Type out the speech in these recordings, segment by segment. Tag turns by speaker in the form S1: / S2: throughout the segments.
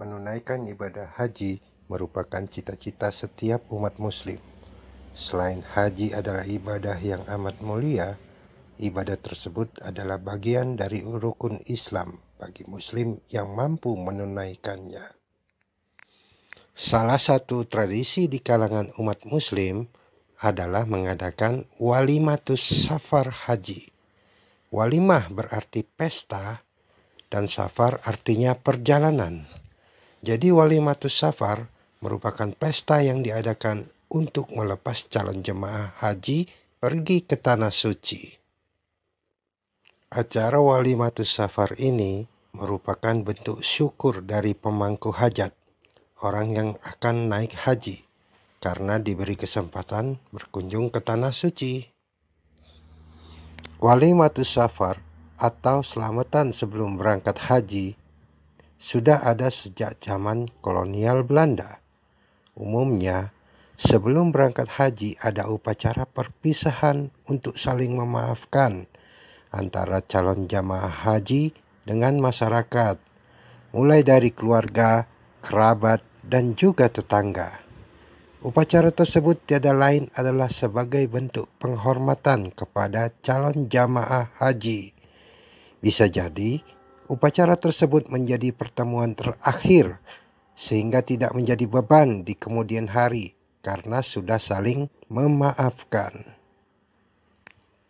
S1: Menunaikan ibadah haji merupakan cita-cita setiap umat muslim. Selain haji adalah ibadah yang amat mulia, ibadah tersebut adalah bagian dari rukun Islam bagi muslim yang mampu menunaikannya. Salah satu tradisi di kalangan umat muslim adalah mengadakan walimatus safar haji. Walimah berarti pesta dan safar artinya perjalanan. Jadi walimatus safar merupakan pesta yang diadakan untuk melepas calon jemaah haji pergi ke tanah suci. Acara walimatus safar ini merupakan bentuk syukur dari pemangku hajat, orang yang akan naik haji, karena diberi kesempatan berkunjung ke tanah suci. Walimatus safar atau selamatan sebelum berangkat haji sudah ada sejak zaman kolonial Belanda. Umumnya, sebelum berangkat haji ada upacara perpisahan untuk saling memaafkan antara calon jamaah haji dengan masyarakat, mulai dari keluarga, kerabat, dan juga tetangga. Upacara tersebut tiada lain adalah sebagai bentuk penghormatan kepada calon jamaah haji. Bisa jadi, Upacara tersebut menjadi pertemuan terakhir sehingga tidak menjadi beban di kemudian hari karena sudah saling memaafkan.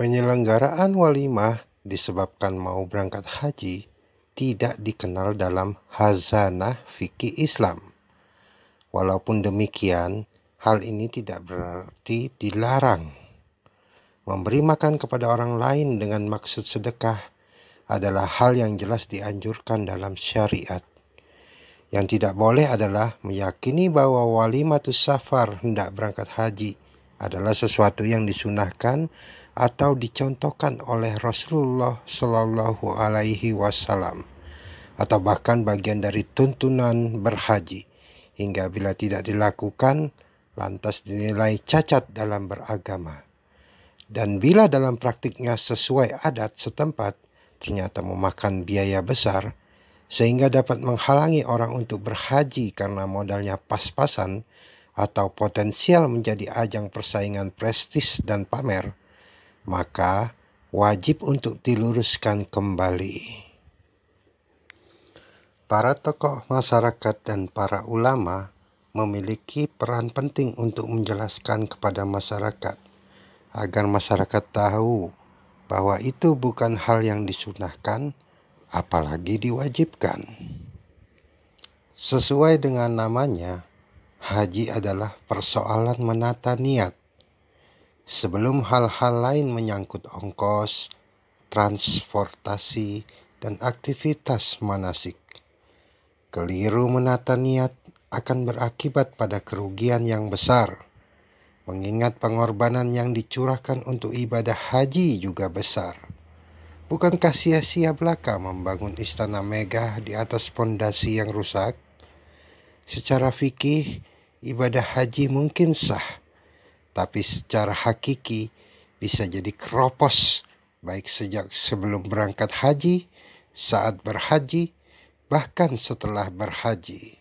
S1: Penyelenggaraan walimah disebabkan mau berangkat haji tidak dikenal dalam hazanah fikih Islam. Walaupun demikian, hal ini tidak berarti dilarang. Memberi makan kepada orang lain dengan maksud sedekah adalah hal yang jelas dianjurkan dalam syariat. Yang tidak boleh adalah meyakini bahwa walimatus safar hendak berangkat haji adalah sesuatu yang disunahkan atau dicontohkan oleh Rasulullah Shallallahu Alaihi Wasallam atau bahkan bagian dari tuntunan berhaji hingga bila tidak dilakukan lantas dinilai cacat dalam beragama. Dan bila dalam praktiknya sesuai adat setempat, ternyata memakan biaya besar sehingga dapat menghalangi orang untuk berhaji karena modalnya pas-pasan atau potensial menjadi ajang persaingan prestis dan pamer, maka wajib untuk diluruskan kembali. Para tokoh masyarakat dan para ulama memiliki peran penting untuk menjelaskan kepada masyarakat agar masyarakat tahu bahwa itu bukan hal yang disunahkan, apalagi diwajibkan. Sesuai dengan namanya, haji adalah persoalan menata niat. Sebelum hal-hal lain menyangkut ongkos, transportasi, dan aktivitas manasik. Keliru menata niat akan berakibat pada kerugian yang besar mengingat pengorbanan yang dicurahkan untuk ibadah haji juga besar. Bukankah sia-sia belaka membangun istana megah di atas fondasi yang rusak? Secara fikih, ibadah haji mungkin sah, tapi secara hakiki bisa jadi keropos baik sejak sebelum berangkat haji, saat berhaji, bahkan setelah berhaji.